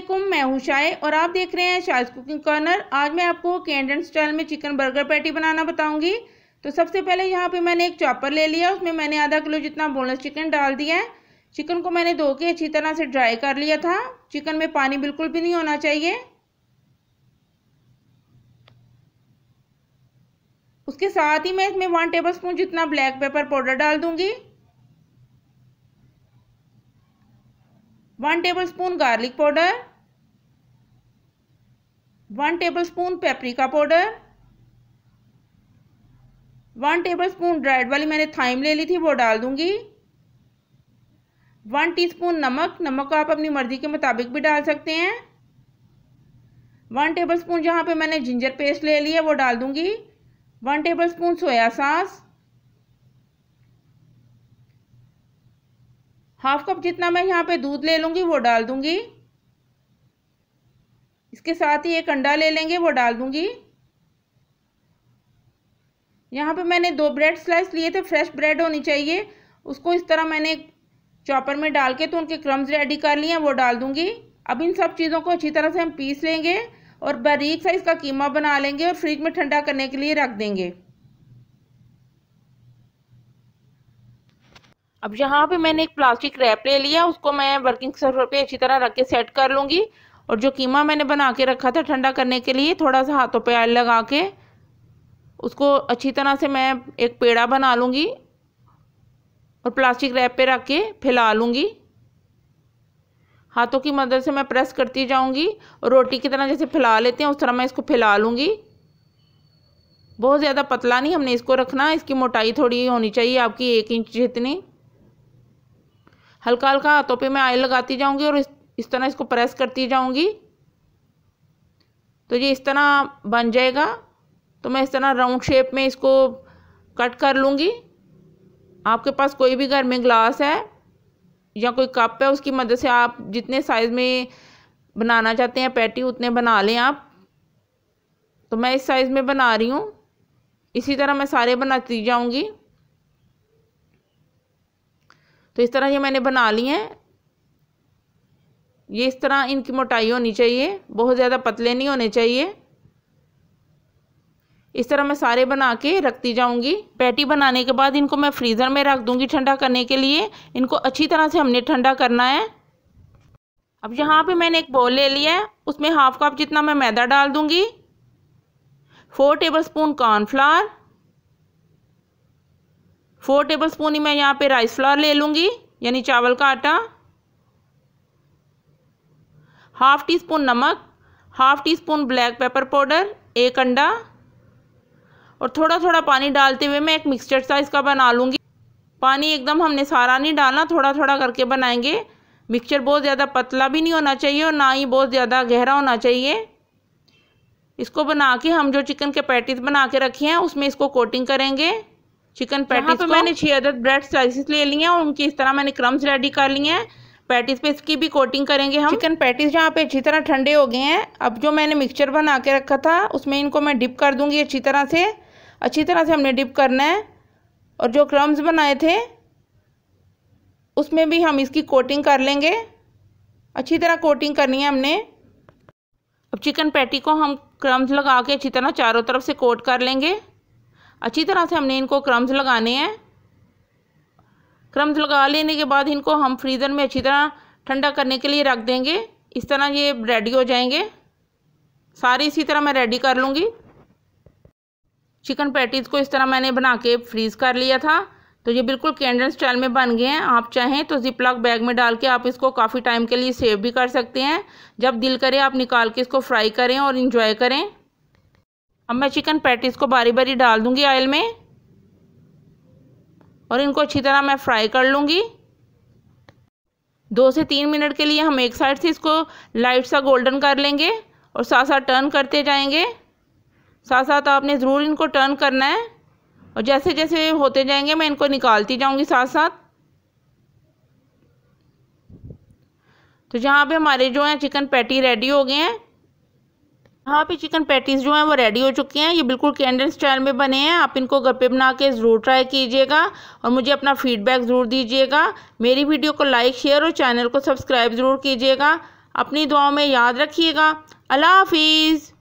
असलम मैं हूं शाय और आप देख रहे हैं शायद कुकिंग कॉर्नर आज मैं आपको कैंडन स्टाइल में चिकन बर्गर पैटी बनाना बताऊंगी तो सबसे पहले यहाँ पे मैंने एक चॉपर ले लिया उसमें मैंने आधा किलो जितना बोनलेस चिकन डाल दिया है चिकन को मैंने धो के अच्छी तरह से ड्राई कर लिया था चिकन में पानी बिल्कुल भी नहीं होना चाहिए उसके साथ ही मैं इसमें वन टेबल स्पून जितना ब्लैक पेपर पाउडर डाल दूंगी one tablespoon garlic powder one tablespoon paprika powder one tablespoon dried वाली मैंने थाइम ले ली थी वो डाल दूंगी वन टीस्पून नमक नमक आप अपनी मर्ज़ी के मुताबिक भी डाल सकते हैं वन टेबल स्पून जहाँ पर मैंने जिंजर पेस्ट ले लिया वो डाल दूंगी one tablespoon soya sauce half जितना मैं यहाँ पे दूध ले लूँगी वो डाल दूँगी इसके साथ ही एक अंडा ले लेंगे वो डाल दूँगी यहाँ पे मैंने दो ब्रेड स्लाइस लिए थे फ्रेश ब्रेड होनी चाहिए उसको इस तरह मैंने चॉपर में डाल के तो उनके क्रम्स रेडी कर लिए हैं वो डाल दूँगी अब इन सब चीज़ों को अच्छी तरह से हम पीस लेंगे और बारीक साइज़ का कीमा बना लेंगे और फ्रिज में ठंडा करने के लिए रख देंगे अब यहाँ पे मैंने एक प्लास्टिक रैप ले लिया उसको मैं वर्किंग सर्फर पे अच्छी तरह रख के सेट कर लूँगी और जो कीमा मैंने बना के रखा था ठंडा करने के लिए थोड़ा सा हाथों पे आयल लगा के उसको अच्छी तरह से मैं एक पेड़ा बना लूँगी और प्लास्टिक रैप पे रख के फैला लूँगी हाथों की मदद से मैं प्रेस करती जाऊँगी और रोटी की तरह जैसे फैला लेते हैं उस तरह मैं इसको फैला लूँगी बहुत ज़्यादा पतला नहीं हमने इसको रखना इसकी मोटाई थोड़ी होनी चाहिए आपकी एक इंच जितनी हल्का हल्का हाथों पे मैं आयल लगाती जाऊंगी और इस, इस तरह इसको प्रेस करती जाऊंगी तो ये इस तरह बन जाएगा तो मैं इस तरह राउंड शेप में इसको कट कर लूँगी आपके पास कोई भी घर में ग्लास है या कोई कप है उसकी मदद से आप जितने साइज़ में बनाना चाहते हैं पैटी उतने बना लें आप तो मैं इस साइज़ में बना रही हूँ इसी तरह मैं सारे बनाती जाऊँगी तो इस तरह ये मैंने बना ली हैं ये इस तरह इनकी मोटाई होनी चाहिए बहुत ज़्यादा पतले नहीं होने चाहिए इस तरह मैं सारे बना के रखती जाऊंगी पैटी बनाने के बाद इनको मैं फ्रीज़र में रख दूंगी ठंडा करने के लिए इनको अच्छी तरह से हमने ठंडा करना है अब यहाँ पे मैंने एक बॉल ले लिया है उसमें हाफ कप जितना मैं मैदा डाल दूंगी फोर टेबल स्पून कॉर्नफ्लावर फोर टेबल स्पून ही मैं यहाँ पे राइस फ्लावर ले लूँगी यानी चावल का आटा half teaspoon half teaspoon paper pepper एक अंडा और थोड़ा थोड़ा पानी डालते हुए मैं एक मिक्सचर साइज़ का बना लूँगी पानी एकदम हमने सारा नहीं डालना थोड़ा थोड़ा करके बनाएंगे मिक्सचर बहुत ज़्यादा पतला भी नहीं होना चाहिए और ना ही बहुत ज़्यादा गहरा होना चाहिए इसको बना के हम जो चिकन के पैटीज बना के रखे हैं उसमें इसको कोटिंग करेंगे चिकन पैटीज पे मैंने छह अदद ब्रेड स्लाइसिस ले लिए हैं और उनकी इस तरह मैंने क्रम्स रेडी कर लिए हैं पैटीज पे इसकी भी कोटिंग करेंगे हम चिकन पैटीज यहाँ पे अच्छी तरह ठंडे हो गए हैं अब जो मैंने मिक्सचर बना के रखा था उसमें इनको मैं डिप कर दूँगी अच्छी तरह से अच्छी तरह से हमने डिप करना है और जो क्रम्स बनाए थे उसमें भी हम इसकी कोटिंग कर लेंगे अच्छी तरह कोटिंग करनी है हमने अब चिकन पैटी को हम क्रम्स लगा के अच्छी तरह चारों तरफ से कोट कर लेंगे अच्छी तरह से हमने इनको क्रम्स लगाने हैं क्रम्स लगा लेने के बाद इनको हम फ्रीज़र में अच्छी तरह ठंडा करने के लिए रख देंगे इस तरह ये रेडी हो जाएंगे सारे इसी तरह मैं रेडी कर लूँगी चिकन पैटीज़ को इस तरह मैंने बना के फ्रीज़ कर लिया था तो ये बिल्कुल कैंडल स्टाइल में बन गए हैं आप चाहें तो जिपलॉक बैग में डाल के आप इसको काफ़ी टाइम के लिए सेव भी कर सकते हैं जब दिल करे आप निकाल के इसको फ्राई करें और इन्जॉय करें अब मैं चिकन पैटीज़ को बारी बारी डाल दूँगी ऑयल में और इनको अच्छी तरह मैं फ्राई कर लूँगी दो से तीन मिनट के लिए हम एक साइड से इसको लाइट सा गोल्डन कर लेंगे और साथ साथ टर्न करते जाएंगे साथ साथ आपने ज़रूर इनको टर्न करना है और जैसे जैसे होते जाएंगे मैं इनको निकालती जाऊंगी साथ साथ तो जहाँ पे हमारे जो हैं चिकन पैटी रेडी हो गए हैं यहाँ पे चिकन पैटीज जो हैं वो रेडी हो चुकी हैं ये बिल्कुल कैंडल स्टाइल में बने हैं आप इनको घर पे बना के ज़रूर ट्राई कीजिएगा और मुझे अपना फीडबैक ज़रूर दीजिएगा मेरी वीडियो को लाइक शेयर और चैनल को सब्सक्राइब ज़रूर कीजिएगा अपनी दुआओं में याद रखिएगा अल्लाह हाफिज़